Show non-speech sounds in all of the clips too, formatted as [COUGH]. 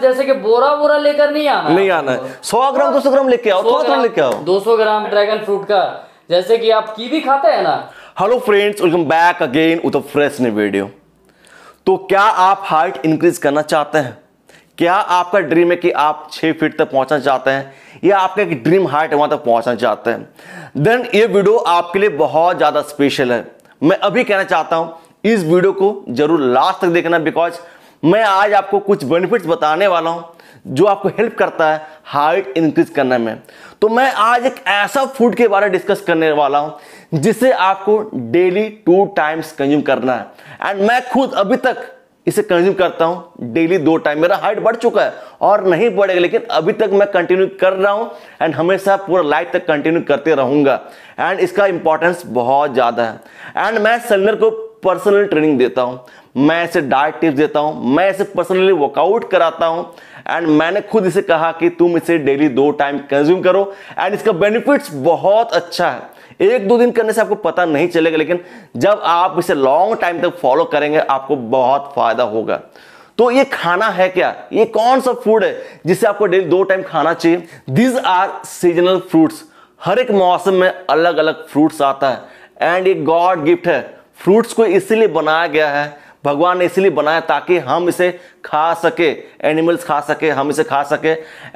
जैसे कि बोरा बोरा लेकर नहीं आना नहीं आना है सौ ग्राम दो सौ ग्राम लेके आओ थोड़ा थोड़ा लेके आओ दो सौ ग्राम ड्रैगन फ्रूट का जैसे कि आप कीवी खाते हैं ना hello friends welcome back again with fresh new video तो क्या आप हाइट इंक्रीज करना चाहते हैं क्या आपका ड्रीम है कि आप छः फीट तक पहुंचना चाहते हैं या आपका एक ड्रीम हाइट वहां तक पहुंचना चाहते हैं देन ये वीडियो आपके लिए बहुत ज़्यादा स्पेशल है मैं अभी कहना चाहता हूं इस वीडियो को जरूर लास्ट तक देखना बिकॉज मैं आज आपको कुछ बेनिफिट्स बताने वाला हूँ जो आपको हेल्प करता है हाइट इंक्रीज करने में तो मैं आज एक ऐसा फूड के बारे में डिस्कस करने वाला हूँ जिसे आपको डेली टू टाइम्स कंज्यूम करना है एंड मैं खुद अभी तक इसे कंज्यूम करता हूँ डेली दो टाइम मेरा हाइट बढ़ चुका है और नहीं बढ़ेगा लेकिन अभी तक मैं कंटिन्यू कर रहा हूँ एंड हमेशा पूरा लाइफ तक कंटिन्यू करते रहूँगा एंड इसका इंपॉर्टेंस बहुत ज़्यादा है एंड मैं सिलेंडर को पर्सनल ट्रेनिंग देता हूं मैं इसे डाइट टिप्स देता हूं मैं इसे पर्सनली वर्कआउट कराता हूं एंड मैंने खुद इसे कहा कि तुम इसे डेली दो टाइम कंज्यूम करो एंड इसका बेनिफिट्स बहुत अच्छा है एक दो दिन करने से आपको पता नहीं चलेगा लेकिन जब आप इसे लॉन्ग टाइम तक फॉलो करेंगे आपको बहुत फायदा होगा तो ये खाना है क्या ये कौन सा फूड है जिसे आपको डेली दो टाइम खाना चाहिए दिज आर सीजनल फ्रूट्स हर एक मौसम में अलग अलग फ्रूट्स आता है एंड ये गॉड गिफ्ट है फ्रूट्स को इसीलिए बनाया गया है भगवान ने इसलिए बनाया ताकि हम इसे खा सके एनिमल्स खा सके हम इसे खा सके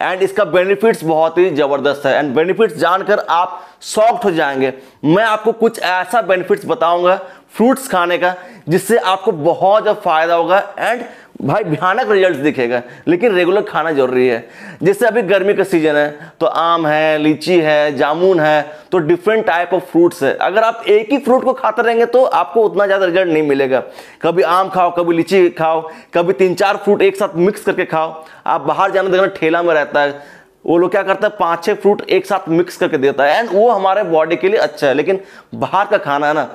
एंड इसका बेनिफिट्स बहुत ही ज़बरदस्त है एंड बेनिफिट्स जानकर आप सॉफ्ट हो जाएंगे मैं आपको कुछ ऐसा बेनिफिट्स बताऊंगा फ्रूट्स खाने का जिससे आपको बहुत ज़्यादा फायदा होगा एंड भाई भयानक रिजल्ट दिखेगा लेकिन रेगुलर खाना जरूरी है जैसे अभी गर्मी का सीजन है तो आम है लीची है जामुन है तो डिफरेंट टाइप ऑफ फ्रूट्स है अगर आप एक ही फ्रूट को खाते रहेंगे तो आपको उतना ज़्यादा रिजल्ट नहीं मिलेगा कभी आम खाओ कभी लीची खाओ कभी तीन चार फ्रूट एक साथ मिक्स करके खाओ आप बाहर जाना देखना ठेला में रहता है वो लोग क्या करता है पाँच छः फ्रूट एक साथ मिक्स करके देता है एंड वो हमारे बॉडी के लिए अच्छा है लेकिन बाहर का खाना है ना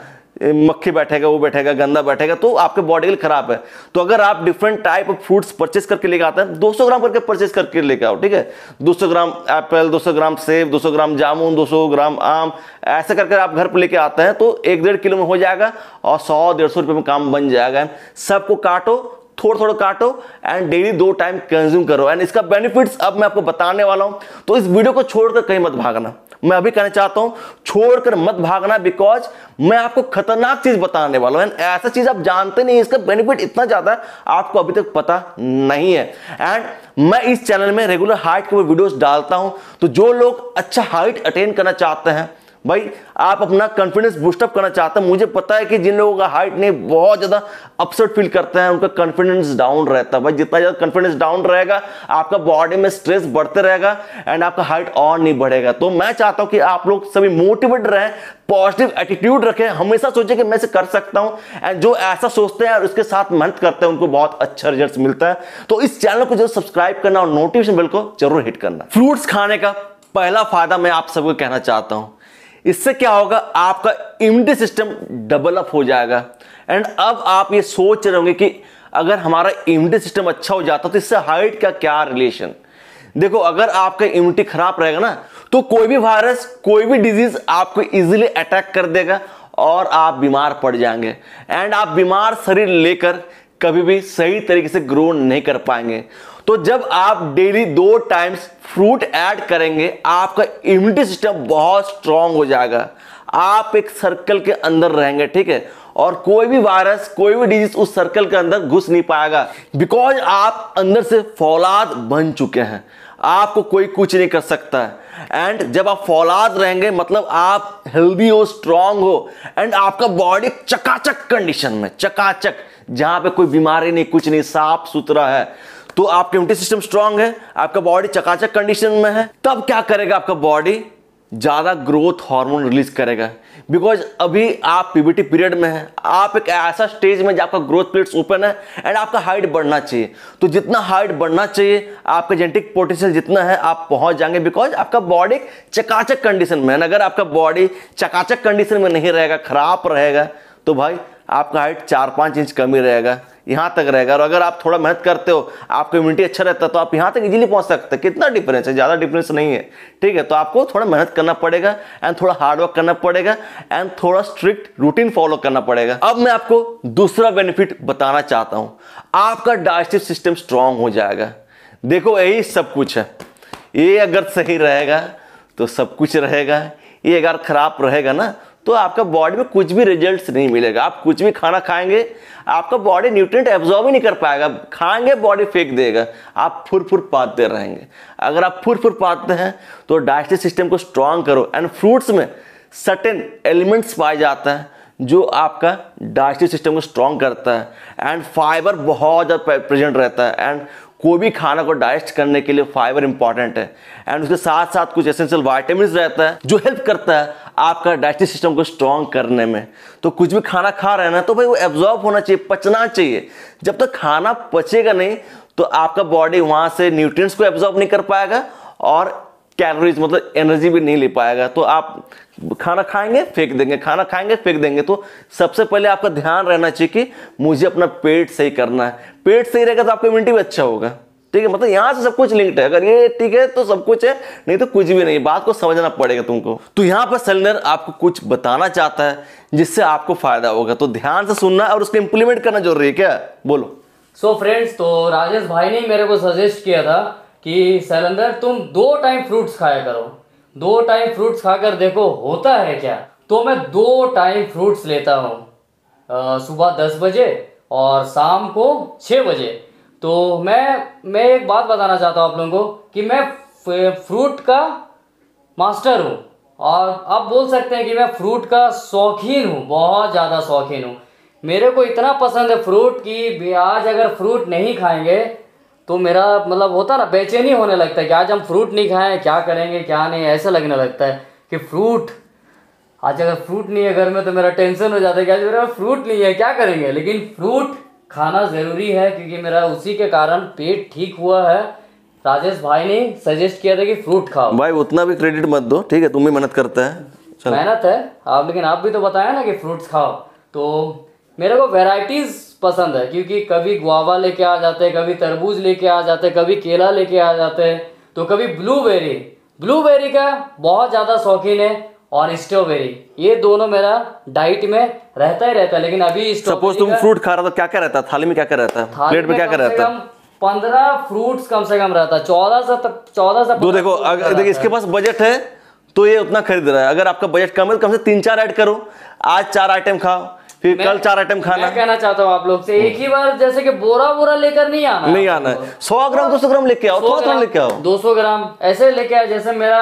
मक्खी बैठेगा वो बैठेगा गंदा बैठेगा तो आपके बॉडी के लिए खराब है तो अगर आप different type of fruits purchase करके लेके आते हैं 200 ग्राम करके परचेस करके लेके आओ ठीक है 200 ग्राम एप्पल 200 ग्राम सेब 200 ग्राम जामुन 200 ग्राम आम ऐसे करके आप घर पर लेके आते हैं तो एक डेढ़ किलो में हो जाएगा और सौ डेढ़ सौ में काम बन जाएगा सबको काटो थोड़ा थोड़ा काटो एंड डेली दो टाइम कंज्यूम करो एंड इसका बेनिफिट्स अब मैं आपको बताने वाला हूँ तो इस वीडियो को छोड़कर कहीं मत भागना मैं अभी कहना चाहता हूं छोड़कर मत भागना बिकॉज मैं आपको खतरनाक चीज बताने वाला हूं ऐसा चीज आप जानते नहीं इसका बेनिफिट इतना ज्यादा है आपको अभी तक पता नहीं है एंड मैं इस चैनल में रेगुलर हाइट के ऊपर वीडियोस डालता हूं तो जो लोग अच्छा हाइट अटेन करना चाहते हैं भाई आप अपना कॉन्फिडेंस बूस्टअप करना चाहते हैं मुझे पता है कि जिन लोगों का हाइट नहीं बहुत ज़्यादा अपसेट फील करते हैं उनका कॉन्फिडेंस डाउन रहता है भाई जितना ज़्यादा कॉन्फिडेंस डाउन रहेगा आपका बॉडी में स्ट्रेस बढ़ते रहेगा एंड आपका हाइट और नहीं बढ़ेगा तो मैं चाहता हूं कि आप लोग सभी मोटिवेट रहें पॉजिटिव एटीट्यूड रखें हमेशा सोचें कि मैं इसे कर सकता हूं एंड जो ऐसा सोचते हैं और उसके साथ मेहनत करते हैं उनको बहुत अच्छा रिजल्ट मिलता है तो इस चैनल को जरूर सब्सक्राइब करना और नोटिफिकेशन बिल को जरूर हिट करना फ्रूट्स खाने का पहला फायदा मैं आप सबको कहना चाहता हूं इससे क्या होगा आपका इम्यूनिटी सिस्टम डबल अप हो जाएगा एंड अब आप ये सोच रहे होंगे कि अगर हमारा इम्यूनिटी सिस्टम अच्छा हो जाता तो इससे हाइट का क्या रिलेशन देखो अगर आपका इम्यूनिटी खराब रहेगा ना तो कोई भी वायरस कोई भी डिजीज आपको इजीली अटैक कर देगा और आप बीमार पड़ जाएंगे एंड आप बीमार शरीर लेकर कभी भी सही तरीके से ग्रो नहीं कर पाएंगे तो जब आप डेली दो टाइम्स फ्रूट ऐड करेंगे आपका इम्यूनिटी सिस्टम बहुत स्ट्रांग हो जाएगा आप एक सर्कल के अंदर रहेंगे ठीक है और कोई भी वायरस कोई भी डिजीज उस सर्कल के अंदर घुस नहीं पाएगा बिकॉज आप अंदर से फौलाद बन चुके हैं आपको कोई कुछ नहीं कर सकता है एंड जब आप फौलाद रहेंगे मतलब आप हेल्दी हो स्ट्रांग हो एंड आपका बॉडी चकाचक कंडीशन में चकाचक जहां पे कोई बीमारी नहीं कुछ नहीं साफ सुथरा है तो आपका इम्यूनिटी सिस्टम स्ट्रांग है आपका बॉडी चकाचक कंडीशन में है तब क्या करेगा आपका बॉडी ज़्यादा ग्रोथ हार्मोन रिलीज करेगा बिकॉज अभी आप पीबीटी पीरियड में हैं आप एक ऐसा स्टेज में जब आपका ग्रोथ पीरियड ओपन है एंड आपका हाइट बढ़ना चाहिए तो जितना हाइट बढ़ना चाहिए आपका जेनेटिक पोटेंशियल जितना है आप पहुंच जाएंगे बिकॉज आपका बॉडी चकाचक कंडीशन में है अगर आपका बॉडी चकाचक कंडीशन में नहीं रहेगा खराब रहेगा तो भाई आपका हाइट चार पाँच इंच कम ही रहेगा यहाँ तक रहेगा और अगर आप थोड़ा मेहनत करते हो आपको इम्यूनिटी अच्छा रहता है तो आप यहाँ तक इजीली पहुँच सकते हैं कितना डिफरेंस है ज़्यादा डिफरेंस नहीं है ठीक है तो आपको थोड़ा मेहनत करना पड़ेगा एंड थोड़ा हार्डवर्क करना पड़ेगा एंड थोड़ा स्ट्रिक्ट रूटीन फॉलो करना पड़ेगा अब मैं आपको दूसरा बेनिफिट बताना चाहता हूँ आपका डाइजेस्टिव सिस्टम स्ट्रांग हो जाएगा देखो यही सब कुछ है ये अगर सही रहेगा तो सब कुछ रहेगा ये अगर खराब रहेगा ना तो आपका बॉडी में कुछ भी रिजल्ट नहीं मिलेगा आप कुछ भी खाना खाएंगे आपका बॉडी न्यूट्रिएंट एब्जॉर्ब ही नहीं कर पाएगा खाएंगे बॉडी फेंक देगा आप फुर फुर पाते रहेंगे अगर आप फुर फुर पाते हैं तो डाइजेस्टिव सिस्टम को स्ट्रांग करो एंड फ्रूट्स में सर्टेन एलिमेंट्स पाए जाते हैं जो आपका डाइजेस्टिव सिस्टम को स्ट्रांग करता है एंड फाइबर बहुत ज़्यादा प्रेजेंट रहता है एंड कोई भी खाना को डाइजेस्ट करने के लिए फाइबर इंपॉर्टेंट है एंड उसके साथ साथ कुछ एसेंशियल वाइटामिन रहता है जो हेल्प करता है आपका डाइजेस्टिव सिस्टम को स्ट्रॉन्ग करने में तो कुछ भी खाना खा रहे हैं ना तो भाई वो एब्जॉर्ब होना चाहिए पचना चाहिए जब तक खाना पचेगा नहीं तो आपका बॉडी वहाँ से न्यूट्रिएंट्स को एब्जॉर्ब नहीं कर पाएगा और कैलोरीज मतलब एनर्जी भी नहीं ले पाएगा तो आप खाना खाएंगे फेंक देंगे खाना खाएंगे फेंक देंगे तो सबसे पहले आपका ध्यान रहना चाहिए कि मुझे अपना पेट सही करना है पेट सही रहेगा तो आपका इम्यूनिटी भी अच्छा होगा ठीक है मतलब यहाँ से सब कुछ लिंक्ड है अगर ये ठीक है तो सब कुछ है नहीं तो कुछ भी नहीं बात को समझना पड़ेगा तुमको तो यहाँ पर सेलर आपको कुछ बताना चाहता है जिससे आपको फायदा होगा तो ध्यान से सुनना और उसको इम्प्लीमेंट करना जरूरी है क्या बोलो सो so फ्रेंड्स तो राजेश भाई ने मेरे को सजेस्ट किया था कि सैलंदर तुम दो टाइम फ्रूट्स खाया करो दो टाइम फ्रूट्स खाकर देखो होता है क्या तो मैं दो टाइम फ्रूट्स लेता हूँ सुबह दस बजे और शाम को छः बजे तो मैं मैं एक बात बताना चाहता हूँ आप लोगों को कि मैं फ्रूट का मास्टर हूँ और आप बोल सकते हैं कि मैं फ्रूट का शौकीन हूँ बहुत ज़्यादा शौकीन हूँ मेरे को इतना पसंद है फ्रूट कि आज अगर फ्रूट नहीं खाएंगे तो मेरा मतलब होता ना बेचैनी होने लगता है कि आज हम फ्रूट नहीं खाएं क्या करेंगे क्या नहीं ऐसा लगने लगता है कि फ्रूट आज अगर फ्रूट नहीं है घर में तो मेरा टेंशन हो जाता है कि आज मेरे फ्रूट नहीं है क्या करेंगे लेकिन फ्रूट खाना ज़रूरी है क्योंकि मेरा उसी के कारण पेट ठीक हुआ है राजेश भाई ने सजेस्ट किया था कि फ्रूट खाओ भाई उतना भी क्रेडिट मत दो ठीक है तुम भी मेहनत करते हैं मेहनत है आप लेकिन आप भी तो बताया ना कि फ्रूट्स खाओ तो मेरे को वेराइटीज़ पसंद है क्योंकि कभी गुआवा लेके आ जाते हैं कभी तरबूज लेके आ जाते हैं कभी केला लेके आ जाते हैं तो कभी ब्लूबेरी ब्लूबेरी का बहुत ज़्यादा शौकीन है और स्ट्रॉबेरी ये दोनों मेरा डाइट में रहता ही रहता है लेकिन अभी सपोज तुम फ्रूट खा रहा था तो क्या क्या रहता है थाली में क्या क्या रहता है प्लेट में क्या क्या रहता है पंद्रह फ्रूट कम से कम रहता है चौदह से तक चौदह से देखो अगर देखिए इसके पास बजट है तो ये उतना खरीद रहा है अगर आपका बजट कम है तो कम से तीन चार ऐड करो आज चार आइटम खाओ फिर कल चार आइटम खाना मैं कहना चाहता हूँ आप लोग से एक ही बार जैसे कि बोरा बोरा लेकर नहीं आना नहीं आना है सौ ग्राम दो सौ ग्राम लेके आओ थोड़ा थोड़ा लेके आओ दो सौ ग्राम ऐसे लेके आओ जैसे मेरा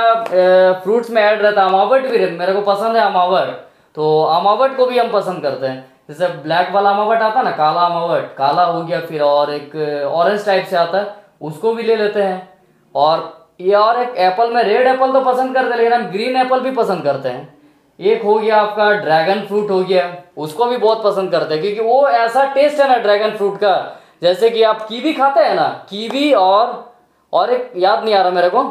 फ्रूट्स में ऐड रहता है अमावट भी मेरे को पसंद है अमावट तो अमावट को भी हम पसंद करते हैं जैसे ब्लैक वाला अमावट आता है ना काला अमावट काला हो गया फिर और एक ऑरेंज टाइप से आता है उसको भी ले लेते हैं और ये और एक एप्पल में रेड एप्पल तो पसंद करते हैं लेकिन हम ग्रीन एप्पल भी पसंद करते हैं एक हो गया आपका ड्रैगन फ्रूट हो गया उसको भी बहुत पसंद करते हैं क्योंकि वो ऐसा टेस्ट है ना ड्रैगन फ्रूट का जैसे कि आप कीवी खाते हैं ना कीवी और और एक याद नहीं आ रहा मेरे को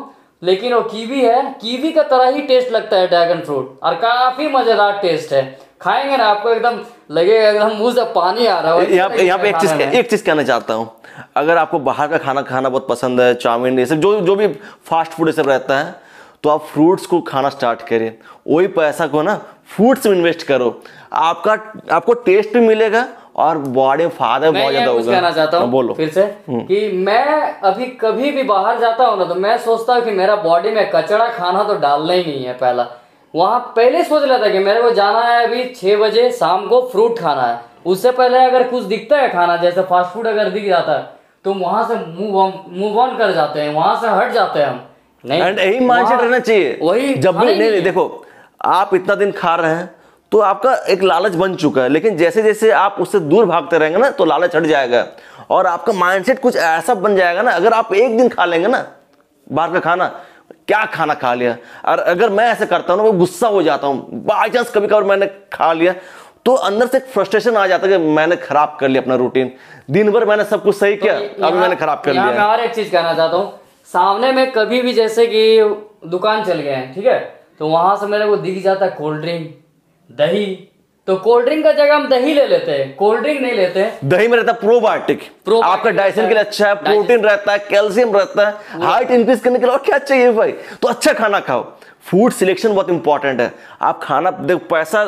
लेकिन वो कीवी है कीवी का तरह ही टेस्ट लगता है ड्रैगन फ्रूट और काफ़ी मज़ेदार टेस्ट है खाएंगे ना आपको एकदम लगेगा एकदम मुंह से पानी आ रहा है यहाँ पे एक चीज एक चीज कहना चाहता हूँ अगर आपको बाहर का खाना खाना बहुत पसंद है चाउमिन ये सब जो जो भी फास्ट फूड ये सब रहता है तो आप फ्रूट्स को खाना स्टार्ट करें वही पैसा को ना फूड्स में इन्वेस्ट करो आपका आपको टेस्ट भी मिलेगा और बॉडी फादर बहुत ज्यादा होगा कहना चाहता हूँ हाँ, बोलो फिर से हम्म। कि मैं अभी कभी भी बाहर जाता हूँ ना तो मैं सोचता हूँ कि मेरा बॉडी में कचरा खाना तो डालना ही नहीं है पहला वहां पहले सोच लेता कि मेरे को जाना है अभी छह बजे शाम को फ्रूट खाना है उससे पहले अगर कुछ दिखता है खाना जैसे फास्ट फूड अगर दिख जाता है तो वहां से मूव ऑन मूव ऑन कर जाते हैं वहां से हट जाते हैं हम नहीं एंड यही माइंडसेट रहना चाहिए वही जब भी नहीं, नहीं, नहीं देखो आप इतना दिन खा रहे हैं तो आपका एक लालच बन चुका है लेकिन जैसे जैसे आप उससे दूर भागते रहेंगे ना तो लालच हट जाएगा और आपका माइंडसेट कुछ ऐसा बन जाएगा ना अगर आप एक दिन खा लेंगे ना बाहर का खाना क्या खाना खा लिया और अगर मैं ऐसे करता हूँ ना मैं गुस्सा हो जाता हूँ बाई चांस कभी कभार मैंने खा लिया तो अंदर से एक फ्रस्ट्रेशन आ जाता है कि मैंने खराब कर लिया अपना रूटीन दिन भर मैंने सब कुछ सही किया तो अब मैंने खराब कर लिया मैं और एक चीज कहना चाहता हूँ सामने में कभी भी जैसे कि दुकान चल गए हैं ठीक है तो वहाँ से मेरे को दिख जाता है कोल्ड ड्रिंक दही तो कोल्ड ड्रिंक का जगह हम दही ले लेते हैं कोल्ड ड्रिंक नहीं लेते हैं दही में रहता है प्रोबायोटिक प्रो आपका डाइजेशन के लिए अच्छा है प्रोटीन रहता है कैल्शियम रहता है हाइट इंक्रीज करने के लिए और क्या चाहिए भाई तो अच्छा खाना खाओ फूड सिलेक्शन बहुत इंपॉर्टेंट है आप खाना देखो पैसा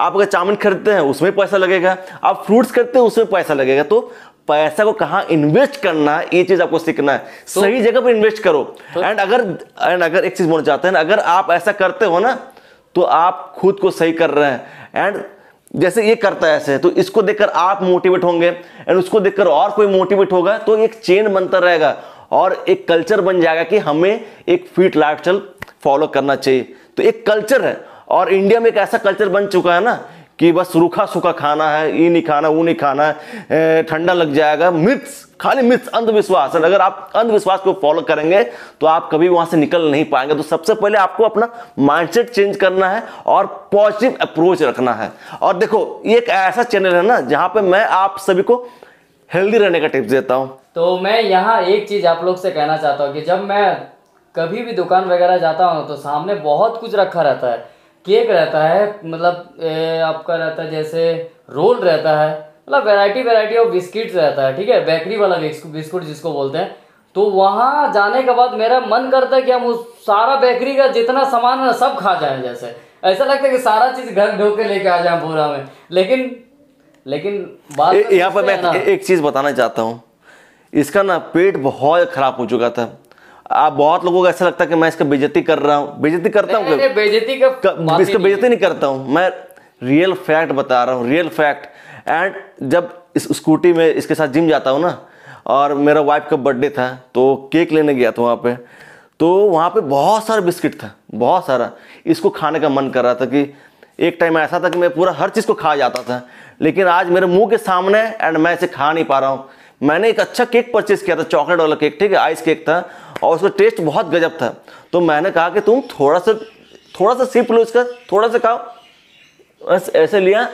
आप अगर चावल खरीदते हैं उसमें पैसा लगेगा आप फ्रूट्स खरीदते हैं उसमें पैसा लगेगा तो पैसा को कहा इन्वेस्ट करना है ये चीज आपको सीखना है तो, सही जगह पर इन्वेस्ट करो एंड तो, अगर एंड अगर एक चीज बोलना चाहते हैं अगर आप ऐसा करते हो ना तो आप खुद को सही कर रहे हैं एंड जैसे ये करता है ऐसे तो इसको देखकर आप मोटिवेट होंगे एंड उसको देखकर और कोई मोटिवेट होगा तो एक चेन बनता रहेगा और एक कल्चर बन जाएगा कि हमें एक फिट लाइफ फॉलो करना चाहिए तो एक कल्चर है और इंडिया में एक ऐसा कल्चर बन चुका है ना कि बस रूखा सूखा खाना है ये नहीं खाना वो नहीं खाना है ठंडा लग जाएगा मिथ्स खाली मिथ्स अंधविश्वास है अगर आप अंधविश्वास को फॉलो करेंगे तो आप कभी वहां से निकल नहीं पाएंगे तो सबसे पहले आपको अपना माइंडसेट चेंज करना है और पॉजिटिव अप्रोच रखना है और देखो ये एक ऐसा चैनल है ना जहाँ पे मैं आप सभी को हेल्दी रहने का टिप्स देता हूँ तो मैं यहाँ एक चीज आप लोग से कहना चाहता हूँ कि जब मैं कभी भी दुकान वगैरह जाता हूँ तो सामने बहुत कुछ रखा रहता है केक रहता है मतलब आपका रहता है जैसे रोल रहता है मतलब वैरायटी वैरायटी ऑफ बिस्किट्स रहता है ठीक है बेकरी वाला बिस्कुट जिसको बोलते हैं तो वहाँ जाने के बाद मेरा मन करता है कि हम उस सारा बेकरी का जितना सामान है सब खा जाए जैसे ऐसा लगता है कि सारा चीज़ घर ढो के लेके आ जाए पूरा में लेकिन लेकिन बात यहाँ पर मैं एक चीज़ बताना चाहता हूँ इसका ना पेट बहुत ख़राब हो चुका था आप बहुत लोगों को ऐसा लगता है कि मैं इसका बेजती कर रहा हूँ बेजती करता हूँ बेजती इसका बेजती नहीं करता हूँ मैं रियल फैक्ट बता रहा हूँ रियल फैक्ट एंड जब इस स्कूटी में इसके साथ जिम जाता हूँ ना और मेरा वाइफ का बर्थडे था तो केक लेने गया था वहाँ पे तो वहाँ पे बहुत सारा बिस्किट था बहुत सारा इसको खाने का मन कर रहा था कि एक टाइम ऐसा था कि मैं पूरा हर चीज़ को खा जाता था लेकिन आज मेरे मुंह के सामने एंड मैं इसे खा नहीं पा रहा हूँ मैंने एक अच्छा केक परचेज़ किया था चॉकलेट वाला केक ठीक है आइस केक था और उसका टेस्ट बहुत गजब था तो मैंने कहा कि तुम थोड़ा सा थोड़ा सा सिप लो इसका थोड़ा सा खाओ बस ऐसे लिया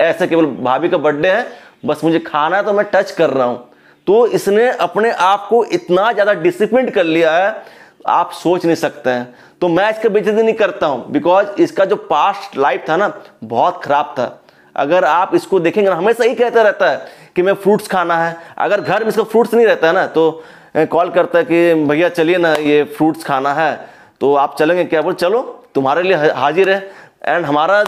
ऐसे केवल भाभी का बर्थडे है बस मुझे खाना है तो मैं टच कर रहा हूँ तो इसने अपने आप को इतना ज़्यादा डिसिप्लिन कर लिया है आप सोच नहीं सकते हैं तो मैं इसका बेचती नहीं करता हूँ बिकॉज इसका जो पास्ट लाइफ था ना बहुत ख़राब था अगर आप इसको देखेंगे ना हमेशा ही कहता रहता है कि मैं फ्रूट्स खाना है अगर घर में इसका फ्रूट्स नहीं रहता है ना तो कॉल करता है कि भैया चलिए ना ये फ्रूट्स खाना है तो आप चलेंगे क्या बोल चलो तुम्हारे लिए हाजिर है एंड हमारा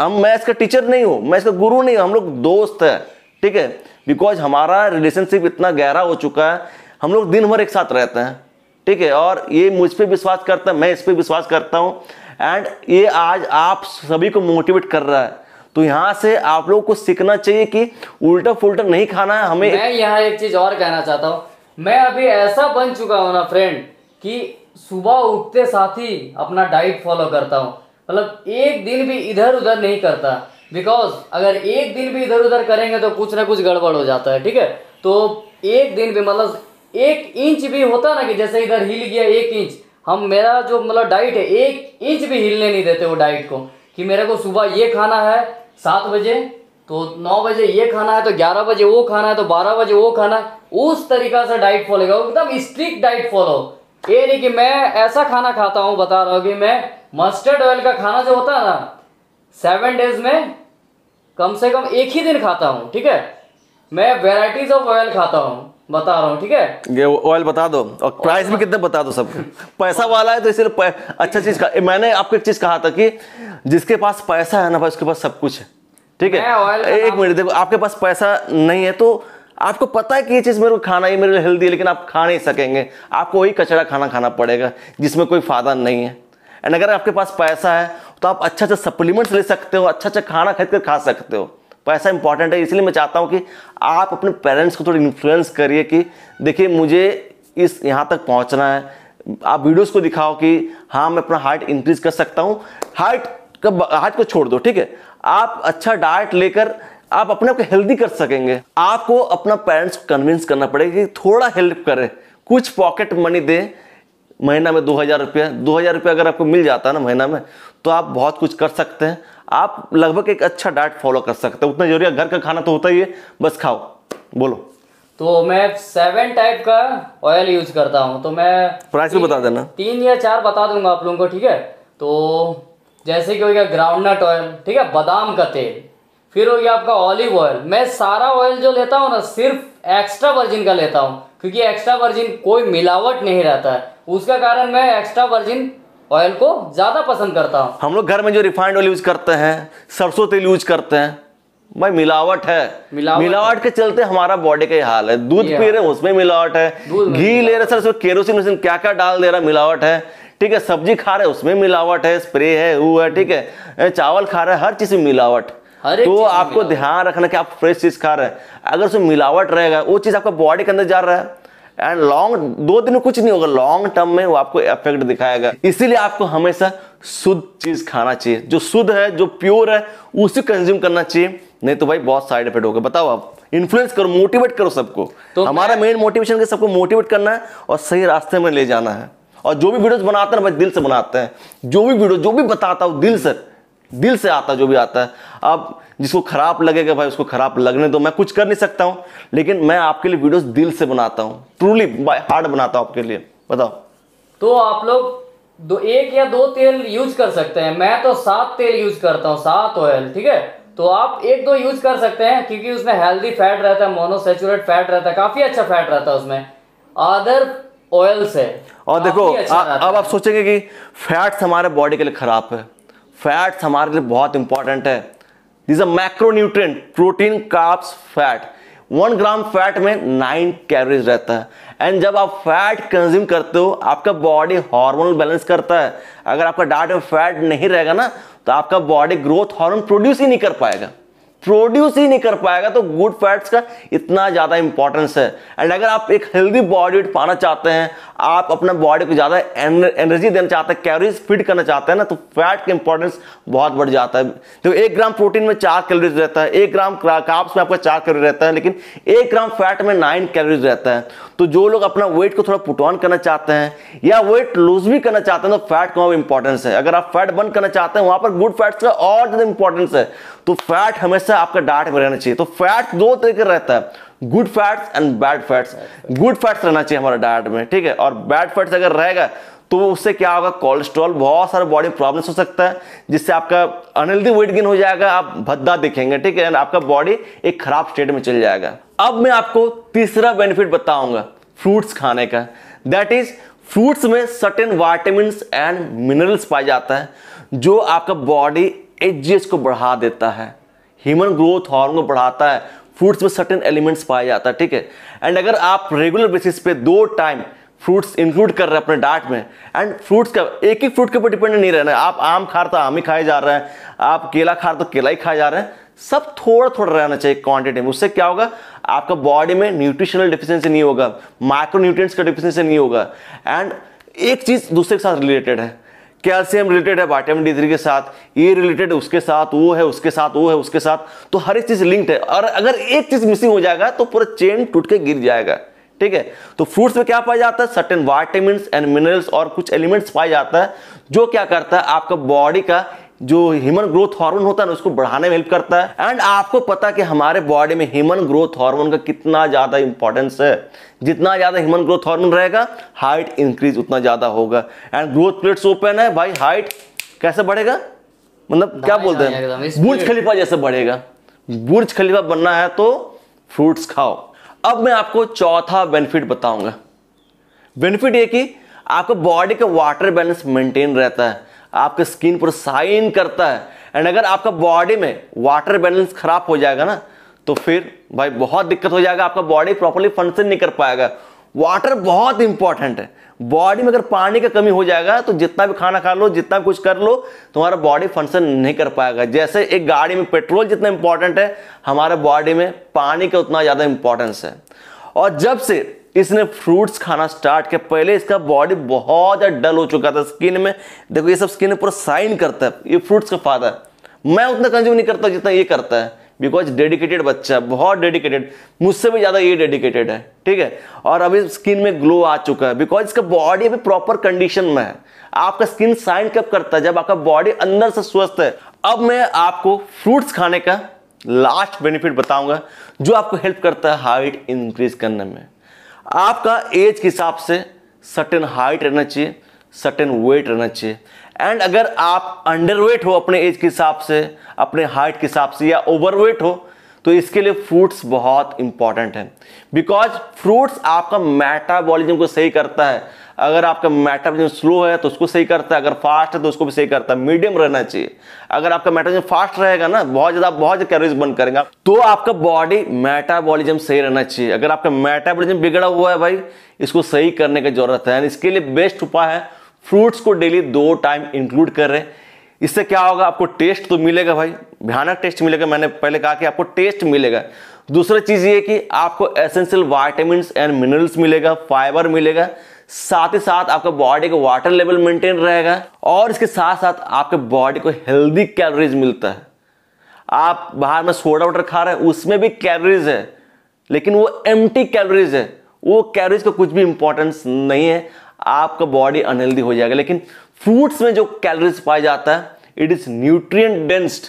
हम मैं इसका टीचर नहीं हूँ मैं इसका गुरु नहीं हूँ हम लोग दोस्त है ठीक है बिकॉज हमारा रिलेशनशिप इतना गहरा हो चुका है हम लोग दिन भर एक साथ रहते हैं ठीक है और ये मुझ पर विश्वास करता है मैं इस पर विश्वास करता हूँ एंड ये आज आप सभी को मोटिवेट कर रहा है तो यहाँ से आप लोग को सीखना चाहिए कि उल्टा फुलटा नहीं खाना है हमें मैं यहाँ एक चीज और कहना चाहता हूँ मैं अभी ऐसा बन चुका हूँ ना फ्रेंड कि सुबह उठते साथ ही अपना डाइट फॉलो करता हूँ मतलब एक दिन भी इधर उधर नहीं करता बिकॉज अगर एक दिन भी इधर उधर करेंगे तो कुछ ना कुछ गड़बड़ हो जाता है ठीक है तो एक दिन भी मतलब एक इंच भी होता ना कि जैसे इधर हिल गया एक इंच हम मेरा जो मतलब डाइट है एक इंच भी हिलने नहीं देते वो डाइट को कि मेरे को सुबह ये खाना है सात बजे तो नौ बजे ये खाना है तो ग्यारह बजे वो खाना है तो बारह बजे वो खाना है उस तरीका से डाइट फॉलो करो एकदम स्ट्रिक्ट डाइट फॉलो ये नहीं कि मैं ऐसा खाना खाता हूं बता रहा हूं कि मैं मस्टर्ड ऑयल का खाना जो होता है ना सेवन डेज में कम से कम एक ही दिन खाता हूं ठीक है मैं वेराइटीज ऑफ ऑयल खाता हूं बता रहा हूँ ठीक है ऑयल बता दो और प्राइस भी कितने बता दो सब पैसा वाला है तो इसलिए अच्छा चीज का मैंने आपको एक चीज कहा था कि जिसके पास पैसा है ना भाई उसके पास सब कुछ है ठीक है एक मिनट देखो आपके पास पैसा नहीं है तो आपको पता है कि ये चीज़ मेरे को खाना ही मेरे लिए हेल्दी है लेकिन आप खा नहीं सकेंगे आपको वही कचरा खाना खाना पड़ेगा जिसमें कोई फ़ायदा नहीं है एंड अगर आपके पास पैसा है तो आप अच्छा अच्छा सप्लीमेंट्स ले सकते हो अच्छा अच्छा खाना खरीद कर खा सकते हो पैसा तो इंपॉर्टेंट है इसलिए मैं चाहता हूँ कि आप अपने पेरेंट्स को थोड़ी इन्फ्लुएंस करिए कि देखिए मुझे इस यहाँ तक पहुँचना है आप वीडियोस को दिखाओ कि हाँ मैं अपना हार्ट इंक्रीज कर सकता हूँ हार्ट का हार्ट को छोड़ दो ठीक है आप अच्छा डाइट लेकर आप अपने आप को हेल्दी कर सकेंगे आपको अपना पेरेंट्स को कन्विंस करना पड़ेगा कि थोड़ा हेल्प करें कुछ पॉकेट मनी दें महीना में दो हज़ार रुपया दो हज़ार रुपया अगर आपको मिल जाता है ना महीना में तो आप बहुत कुछ कर सकते हैं आप लगभग एक अच्छा डाइट फॉलो कर सकते हो उतना जरूरी है घर का खाना तो होता ही है बस खाओ बोलो तो मैं सेवन टाइप का ऑयल यूज करता हूँ तो मैं प्राइस भी बता देना तीन या चार बता दूंगा आप लोगों को ठीक है तो जैसे कि हो गया ग्राउंडनट ऑयल ठीक है बादाम का तेल फिर हो गया आपका ऑलिव ऑयल मैं सारा ऑयल जो लेता हूँ ना सिर्फ एक्स्ट्रा वर्जिन का लेता हूँ क्योंकि एक्स्ट्रा वर्जिन कोई मिलावट नहीं रहता है उसका कारण मैं एक्स्ट्रा वर्जिन ऑयल को ज़्यादा पसंद करता हूँ हम लोग घर में जो रिफाइंड ऑयल यूज़ करते हैं सरसों तेल यूज करते हैं भाई मिलावट है मिलावट, मिलावट के चलते हमारा बॉडी का हाल है दूध पी रहे उसमें मिलावट है घी ले रहे सर केरोसिन उसमें क्या क्या डाल दे रहा मिलावट है ठीक है सब्जी खा रहे उसमें मिलावट है स्प्रे है वो है ठीक है चावल खा रहे हर चीज़ में मिलावट तो आपको ध्यान रखना कि आप फ्रेश चीज खा रहे हैं अगर उसमें मिलावट रहेगा वो चीज आपका बॉडी के अंदर जा रहा है एंड लॉन्ग दो दिन कुछ नहीं होगा लॉन्ग टर्म में वो आपको इफेक्ट दिखाएगा इसीलिए आपको हमेशा शुद्ध चीज खाना चाहिए जो शुद्ध है जो प्योर है उसे कंज्यूम करना चाहिए नहीं तो भाई बहुत साइड इफेक्ट होगा बताओ आप इन्फ्लुएंस करो मोटिवेट करो सबको तो हमारा मेन मोटिवेशन सबको मोटिवेट करना है और सही रास्ते में ले जाना है और जो भी वीडियोस बनाते हैं भाई दिल से बनाते हैं जो भी वीडियो जो भी बताता हूँ दिल से दिल से आता जो भी आता है अब जिसको खराब लगेगा भाई उसको खराब लगने दो मैं कुछ कर नहीं सकता हूं लेकिन मैं आपके लिए वीडियोस दिल से बनाता हूं ट्रूली बाय हार्ड बनाता हूं आपके लिए बताओ तो आप लोग दो एक या दो तेल यूज कर सकते हैं मैं तो सात तेल यूज करता हूँ सात ऑयल ठीक है तो आप एक दो यूज कर सकते हैं क्योंकि उसमें हेल्दी फैट रहता है मोनोसेचुरेट फैट रहता है काफी अच्छा फैट रहता है उसमें अदर ऑयल से और देखो अच्छा अब आप सोचेंगे कि फैट्स हमारे बॉडी के लिए खराब है फैट्स हमारे लिए बहुत इंपॉर्टेंट है this uh macronutrient protein carbs fat one gram fat में नाइन कैलोरीज रहता है एंड जब आप फैट कंज्यूम करते हो आपका बॉडी हार्मोनल बैलेंस करता है अगर आपका डाइट में फैट नहीं रहेगा ना तो आपका बॉडी ग्रोथ हार्मोन प्रोड्यूस ही नहीं कर पाएगा प्रोड्यूस ही नहीं कर पाएगा तो गुड फैट्स का इतना ज़्यादा इंपॉर्टेंस है एंड अगर आप एक हेल्दी बॉडी पाना चाहते हैं आप अपना बॉडी को ज़्यादा एनर्जी देना चाहते हैं कैलोरीज फिट करना चाहते हैं ना तो फैट का इंपॉर्टेंस बहुत बढ़ जाता है तो एक ग्राम प्रोटीन में चार कैलोरीज रहता है एक ग्राम काप्स में आपका चार कैलोरी रहता है लेकिन एक ग्राम फैट में नाइन कैलोरीज रहता है तो जो लोग अपना वेट को थोड़ा पुटवान करना चाहते हैं या वेट लूज भी करना चाहते हैं तो फैट का इंपॉर्टेंस है अगर आप फैट बर्न करना चाहते हैं वहां पर गुड फैट्स का और ज़्यादा इंपॉर्टेंस है तो फैट हमेशा आपका डाट में रहना चाहिए तो फैट दो तरीके रहता है good fats and bad fats good fats रहना चाहिए हमारे डाइट में ठीक है और बैड फैट्स अगर रहेगा तो उससे क्या होगा कोलेस्ट्रॉल बहुत सारे बॉडी प्रॉब्लम्स हो सकता है जिससे आपका अनहेल्दी वेट गेन हो जाएगा आप भद्दा दिखेंगे ठीक है एंड आपका बॉडी एक खराब स्टेट में चल जाएगा अब मैं आपको तीसरा बेनिफिट बताऊंगा फ्रूट्स खाने का दैट इज फ्रूट्स में सर्टेन वाइटामिन एंड मिनरल्स पाए जाता है जो आपका बॉडी एच को बढ़ा देता है ह्यूमन ग्रोथ हॉर्मोन को बढ़ाता है फ्रूट्स में सर्टेन एलिमेंट्स पाया जाता है ठीक है एंड अगर आप रेगुलर बेसिस पे दो टाइम फ्रूट्स इंक्लूड कर रहे हैं अपने डाइट में एंड फ्रूट्स का एक ही फ्रूट के ऊपर डिपेंडेंट नहीं रहना आप आम खा रहे तो आम ही खाए जा रहे हैं आप केला खा रहे तो केला ही खाए जा रहे हैं सब थोड़ा थोड़ा रहना चाहिए क्वांटिटी में उससे क्या होगा आपका बॉडी में न्यूट्रिशनल डिफिशियंसी नहीं होगा माइक्रो न्यूट्रिएंट्स का डिफिशियंसी नहीं होगा एंड एक चीज़ दूसरे के साथ रिलेटेड है कैल्शियम रिलेटेड है वाइटामिन डी थ्री के साथ ये e रिलेटेड उसके साथ वो है उसके साथ वो है उसके साथ तो हर एक चीज लिंक्ड है और अगर एक चीज मिसिंग हो जाएगा तो पूरा चेन टूट के गिर जाएगा ठीक है तो फ्रूट्स में क्या पाया जाता है सर्टेन वाइटामिन एंड मिनरल्स और कुछ एलिमेंट्स पाया जाता है जो क्या करता है आपका बॉडी का जो ह्यूमन ग्रोथ हार्मोन होता है ना उसको बढ़ाने में हेल्प करता है एंड आपको पता कि हमारे बॉडी में ह्यूमन ग्रोथ हार्मोन का कितना ज़्यादा इंपॉर्टेंस है जितना ज़्यादा ह्यूमन ग्रोथ हार्मोन रहेगा हाइट इंक्रीज उतना ज़्यादा होगा एंड ग्रोथ प्लेट्स ओपन है भाई हाइट कैसे बढ़ेगा मतलब क्या बोलते हैं बुर्ज खलीफा जैसे बढ़ेगा बुर्ज खलीफा बनना है तो फ्रूट्स खाओ अब मैं आपको चौथा बेनिफिट बताऊंगा बेनिफिट ये कि आपका बॉडी का वाटर बैलेंस मेंटेन रहता है आपके स्किन पर साइन करता है एंड अगर आपका बॉडी में वाटर बैलेंस खराब हो जाएगा ना तो फिर भाई बहुत दिक्कत हो जाएगा आपका बॉडी प्रॉपरली फंक्शन नहीं कर पाएगा वाटर बहुत इंपॉर्टेंट है बॉडी में अगर पानी का कमी हो जाएगा तो जितना भी खाना खा लो जितना कुछ कर लो तुम्हारा बॉडी फंक्शन नहीं कर पाएगा जैसे एक गाड़ी में पेट्रोल जितना इंपॉर्टेंट है हमारे बॉडी में पानी का उतना ज़्यादा इंपॉर्टेंस है और जब से इसने फ्रूट्स खाना स्टार्ट किया पहले इसका बॉडी बहुत ज़्यादा डल हो चुका था स्किन में देखो ये सब स्किन पूरा साइन करता है ये फ्रूट्स का फादर मैं उतना कंज्यूम नहीं करता जितना ये करता है बिकॉज डेडिकेटेड बच्चा बहुत डेडिकेटेड मुझसे भी ज़्यादा ये डेडिकेटेड है ठीक है और अभी स्किन में ग्लो आ चुका है बिकॉज इसका बॉडी अभी प्रॉपर कंडीशन में है आपका स्किन साइन कब करता है जब आपका बॉडी अंदर से स्वस्थ है अब मैं आपको फ्रूट्स खाने का लास्ट बेनिफिट बताऊंगा जो आपको हेल्प करता है हाइट इंक्रीज करने में आपका एज के हिसाब से सर्टेन हाइट रहना चाहिए सर्टेन वेट रहना चाहिए एंड अगर आप अंडर वेट हो अपने एज के हिसाब से अपने हाइट के हिसाब से या ओवर वेट हो तो इसके लिए फ्रूट्स बहुत इंपॉर्टेंट है बिकॉज फ्रूट्स आपका मेटाबॉलिज्म को सही करता है अगर आपका मेटाबॉलिज्म स्लो है तो उसको सही करता है अगर फास्ट है तो उसको भी सही करता है मीडियम रहना चाहिए अगर आपका मेटाबॉलिज्म फास्ट रहेगा ना बहुत ज़्यादा बहुत ज्यादा कैलोरीज बर्न करेगा तो आपका बॉडी मेटाबॉलिज्म सही रहना चाहिए अगर आपका मेटाबॉलिज्म बिगड़ा हुआ है भाई इसको सही करने की जरूरत है इसके लिए बेस्ट उपाय है फ्रूट्स को डेली दो टाइम इंक्लूड कर रहे इससे क्या होगा आपको टेस्ट तो मिलेगा भाई भयानक टेस्ट मिलेगा मैंने पहले कहा कि आपको टेस्ट मिलेगा दूसरा चीज़ ये कि आपको एसेंशियल वाइटामिन एंड मिनरल्स मिलेगा फाइबर मिलेगा साथ ही साथ आपका बॉडी का वाटर लेवल मेंटेन रहेगा और इसके साथ साथ आपके बॉडी को हेल्दी कैलोरीज मिलता है आप बाहर में सोडा वाटर खा रहे हैं उसमें भी कैलोरीज है लेकिन वो एम कैलोरीज है वो कैलोरीज का कुछ भी इंपॉर्टेंस नहीं है आपका बॉडी अनहेल्दी हो जाएगा लेकिन फ्रूट्स में जो कैलोरीज पाया जाता है इट इज़ न्यूट्रिय डेंस्ड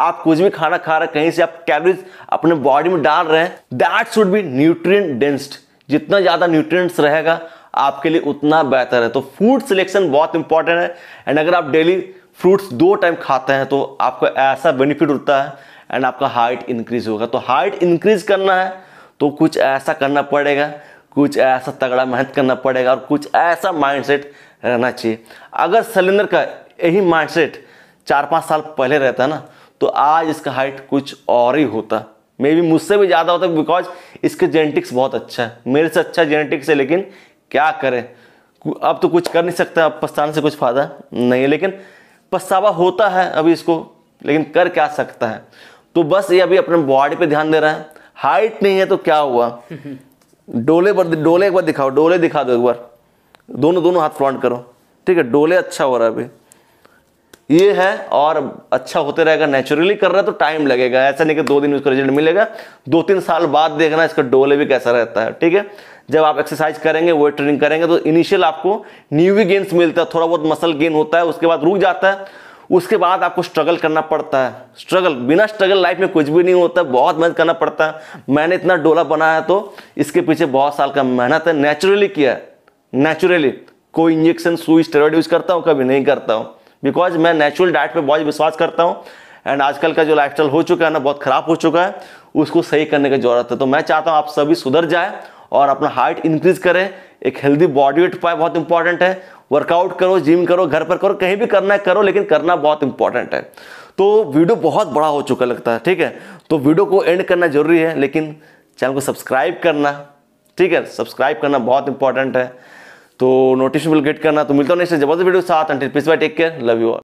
आप कुछ भी खाना खा रहे कहीं से आप कैलोरीज अपने बॉडी में डाल रहे हैं that should be nutrient densed जितना ज़्यादा न्यूट्रिएंट्स रहेगा आपके लिए उतना बेहतर है तो फूड सिलेक्शन बहुत इंपॉर्टेंट है एंड अगर आप डेली फ्रूट्स दो टाइम खाते हैं तो आपको ऐसा बेनिफिट होता है एंड आपका हाइट इंक्रीज होगा तो हाइट इंक्रीज करना है तो कुछ ऐसा करना पड़ेगा कुछ ऐसा तगड़ा मेहनत करना पड़ेगा और कुछ ऐसा माइंडसेट रहना चाहिए अगर सिलेंडर का यही माइंडसेट चार पाँच साल पहले रहता ना तो आज इसका हाइट कुछ और ही होता मे बी मुझसे भी ज़्यादा होता बिकॉज इसके जेनेटिक्स बहुत अच्छा है मेरे से अच्छा जेनेटिक्स है लेकिन क्या करें अब तो कुछ कर नहीं सकता अब पछताने से कुछ फायदा नहीं है लेकिन पछतावा होता है अभी इसको लेकिन कर क्या सकता है तो बस ये अभी अपने बॉडी पे ध्यान दे रहा है हाइट नहीं है तो क्या हुआ [LAUGHS] डोले पर डोले एक बार दिखाओ डोले दिखा दो एक बार दोनों दोनों हाथ फ्रंट करो ठीक है डोले अच्छा हो रहा है अभी ये है और अच्छा होते रहेगा नेचुरली कर रहा है तो टाइम लगेगा ऐसा नहीं कि दो दिन उसका रिजल्ट मिलेगा दो तीन साल बाद देखना इसका डोले भी कैसा रहता है ठीक है जब आप एक्सरसाइज करेंगे वेट ट्रेनिंग करेंगे तो इनिशियल आपको न्यूवी गेंस मिलता है थोड़ा बहुत मसल गेन होता है उसके बाद रुक जाता है उसके बाद आपको स्ट्रगल करना पड़ता है स्ट्रगल बिना स्ट्रगल लाइफ में कुछ भी नहीं होता बहुत मेहनत करना पड़ता है मैंने इतना डोला बनाया है तो इसके पीछे बहुत साल का मेहनत है नेचुरली किया है नेचुरली कोई इंजेक्शन सुई स्टेरॉइड यूज़ करता हूँ कभी नहीं करता हूँ बिकॉज मैं नेचुरल डाइट पर बहुत विश्वास करता हूँ एंड आजकल का जो लाइफ हो चुका है ना बहुत ख़राब हो चुका है उसको सही करने की ज़रूरत है तो मैं चाहता हूँ आप सभी सुधर जाए और अपना हाइट इंक्रीज करें एक हेल्दी बॉडी वेट पाए बहुत इंपॉर्टेंट है वर्कआउट करो जिम करो घर पर करो कहीं भी करना है करो लेकिन करना बहुत इंपॉर्टेंट है तो वीडियो बहुत बड़ा हो चुका लगता है ठीक है तो वीडियो को एंड करना जरूरी है लेकिन चैनल को सब्सक्राइब करना ठीक है सब्सक्राइब करना बहुत इंपॉर्टेंट है तो नोटिफिकेशन गेट करना तो मिलता नहीं जबरदस्त वीडियो साथ टेक केयर लव यू